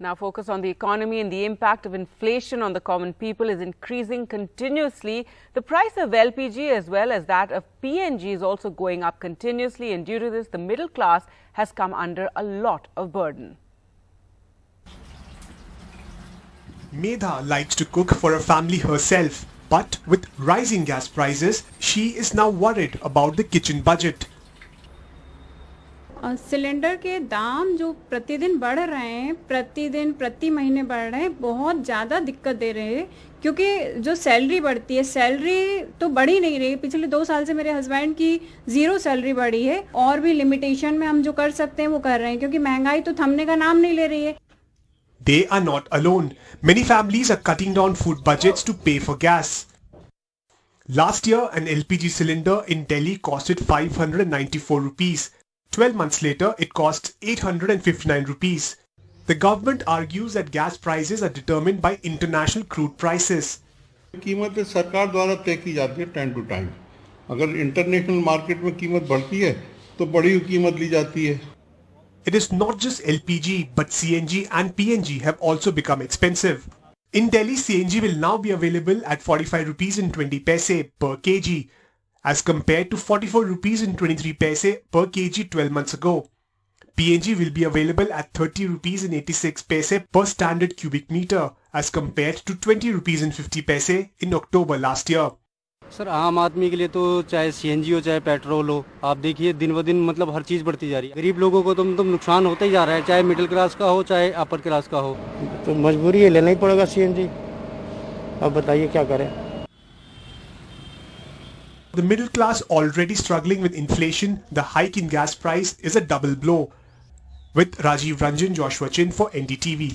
Now, focus on the economy and the impact of inflation on the common people is increasing continuously. The price of LPG as well as that of PNG is also going up continuously, and due to this, the middle class has come under a lot of burden. Medha likes to cook for her family herself, but with rising gas prices, she is now worried about the kitchen budget. Cylinder के दाम जो प्रतिदिन बढ़ रहे हैं प्रतिदिन प्रति महीने बढ़ रहे हैं बहुत ज़्यादा दिक्कत दे रहे हैं क्योंकि जो सैलरी बढ़ती है सैलरी तो बढ़ी नहीं रही पिछले दो साल से मेरे हस्बैंड की ज़ीरो सैलरी बढ़ी है और भी लिमिटेशन में हम जो कर सकते हैं वो कर रहे हैं क्योंकि महंगाई तो थमने का नाम नहीं ले रही है They are not alone. Many families are cutting down food budgets to pay for gas. Last year, an LPG cylinder in Delhi costed 594 rupees. 12 months later, it costs 859 rupees. The government argues that gas prices are determined by international crude prices. कीमत सरकार द्वारा तय की जाती है time to time अगर international market में कीमत बढ़ती है तो बड़ी हुई कीमत ली जाती है It is not just LPG, but CNG and PNG have also become expensive. In Delhi, CNG will now be available at 45 rupees and 20 paise per kg, as compared to 44 rupees and 23 paise per kg 12 months ago. PNG will be available at 30 rupees and 86 paise per standard cubic meter as compared to 20 rupees and 50 paise in October last year. Sir आम आदमी के लिए तो चाहे CNG हो चाहे petrol हो आप देखिए दिन ब दिन मतलब हर चीज़ बढ़ती जा रही है गरीब लोगों को तो मतलब नुकसान होता ही जा रहा है चाहे मिडिल क्लास का हो चाहे अपर क्लास का हो तो मजबूरी है लेना ही पड़ेगा सीएनजी अब बताइए क्या करें The middle class already struggling with inflation, the hike in gas price is a double blow. With Rajiv Ranjan Joshua Chin for NDTV.